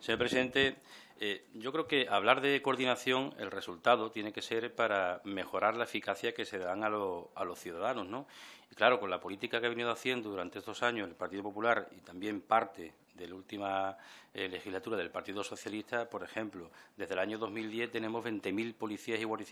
Señor presidente, eh, yo creo que hablar de coordinación, el resultado tiene que ser para mejorar la eficacia que se dan a, a los ciudadanos, ¿no? Y claro, con la política que ha venido haciendo durante estos años el Partido Popular y también parte de la última eh, legislatura del Partido Socialista, por ejemplo, desde el año 2010 tenemos 20.000 policías y guardias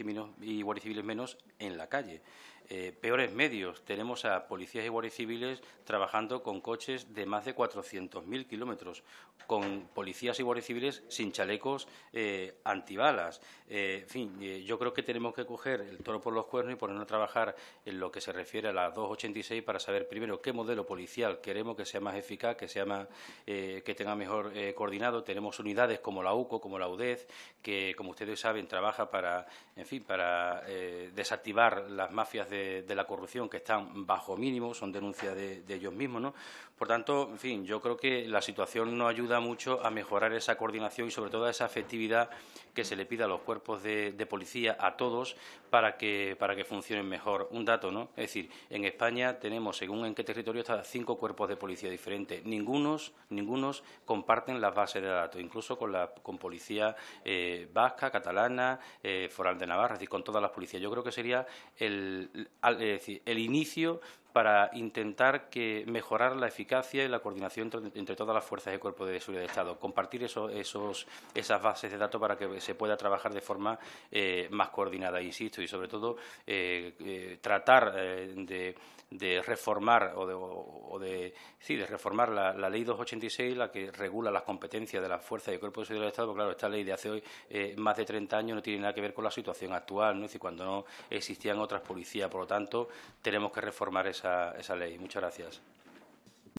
civiles, menos en la calle. Eh, peores medios, tenemos a policías y guardias civiles trabajando con coches de más de 400.000 kilómetros, con policías y guardias civiles sin chalecos eh, antibalas. en fin, yo creo que tenemos que coger el toro por los cuernos y ponernos a trabajar en lo que se refiere a la 286 para saber primero qué modelo policial queremos que sea más eficaz, que sea más eh, que tenga mejor eh, coordinado. Tenemos unidades como la UCO, como la UDEZ, que, como ustedes saben, trabaja para, en fin, para eh, desactivar las mafias de, la corrupción que están bajo mínimo, son denuncias de, ellos mismos. ¿no? Por tanto, en fin, yo creo que la situación no ayuda mucho a mejorar esa coordinación y, sobre todo, esa efectividad que se le pide a los cuerpos de, policía, a todos, para que, para que funcionen mejor. Un dato, ¿no? Es decir, en España tenemos, según en qué territorio está, cinco cuerpos de policía diferentes. Ningunos, ninguno algunos comparten las bases de datos, incluso con, la, con policía eh, vasca, catalana, eh, foral de Navarra, es decir, con todas las policías. Yo creo que sería el, el inicio para intentar que mejorar la eficacia y la coordinación entre, todas las fuerzas de cuerpo de seguridad del Estado, compartir esos, esas bases de datos para que se pueda trabajar de forma eh, más coordinada, insisto, y sobre todo eh, eh, tratar de, reformar o de, de, sí, de reformar la, ley 286, la que regula las competencias de las fuerzas de cuerpo de seguridad del Estado, porque claro, esta ley de hace hoy, más de 30 años no tiene nada que ver con la situación actual, ¿no? es cuando no existían otras policías, por lo tanto, tenemos que reformar esa esa, ley. Muchas gracias.